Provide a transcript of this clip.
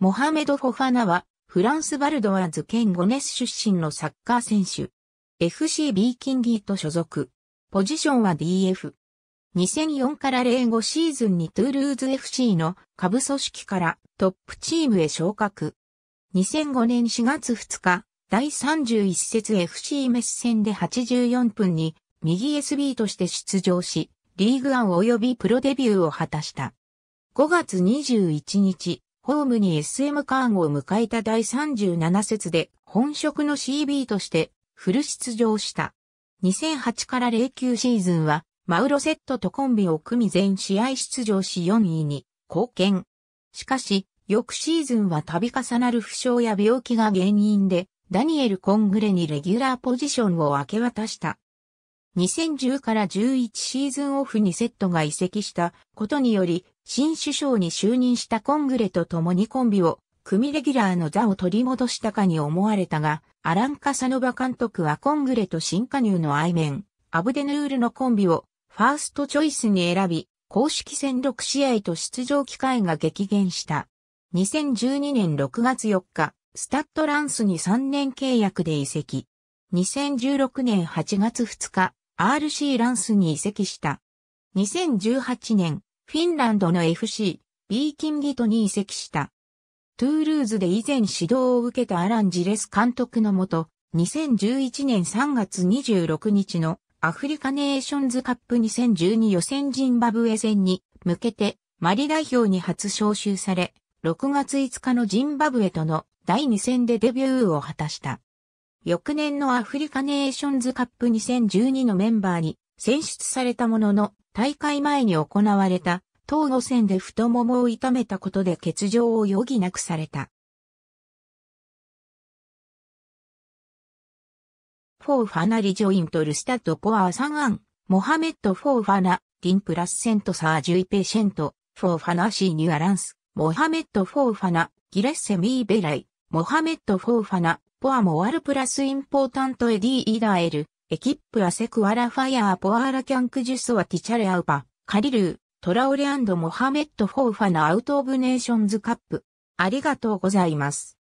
モハメド・フォファナは、フランス・バルドワーズ県ゴネス出身のサッカー選手。FC ビーキンギーと所属。ポジションは DF。2004から05シーズンにトゥールーズ FC の下部組織からトップチームへ昇格。2005年4月2日、第31節 FC メス戦で84分に右 SB として出場し、リーグワン及びプロデビューを果たした。5月21日、ホームに SM カーンを迎えた第37節で本職の CB としてフル出場した。2008から09シーズンはマウロセットとコンビを組み全試合出場し4位に貢献。しかし、翌シーズンは度重なる負傷や病気が原因で、ダニエル・コングレにレギュラーポジションを明け渡した。2010から11シーズンオフにセットが移籍したことにより、新首相に就任したコングレと共にコンビを組レギュラーの座を取り戻したかに思われたが、アラン・カサノバ監督はコングレと新加入の愛面、アブデヌールのコンビをファーストチョイスに選び、公式戦6試合と出場機会が激減した。2012年6月4日、スタッドランスに3年契約で移籍。2016年8月2日、RC ランスに移籍した。2018年フィンランドの FC、ビーキンギトに移籍した。トゥールーズで以前指導を受けたアラン・ジレス監督のもと、2011年3月26日のアフリカネーションズカップ2012予選ジンバブエ戦に向けてマリ代表に初招集され、6月5日のジンバブエとの第2戦でデビューを果たした。翌年のアフリカネーションズカップ2012のメンバーに選出されたものの、大会前に行われた、東後戦で太ももを痛めたことで欠場を余儀なくされた。フォーファナリジョイントルスタッドコアーサンアン、モハメットフォーファナ、ディンプラスセントサージュイペシェント、フォーファナシーニュアランス、モハメットフォーファナ、ギレッセミーベライ、モハメットフォーファナ、ポアモアルプラスインポータントエディーイダエル、エキップアセクアラファイアーポアーラキャンクジュスワティチャレアウパ、カリルー、トラオレモハメット・フォーファナアウト・オブ・ネーションズ・カップ。ありがとうございます。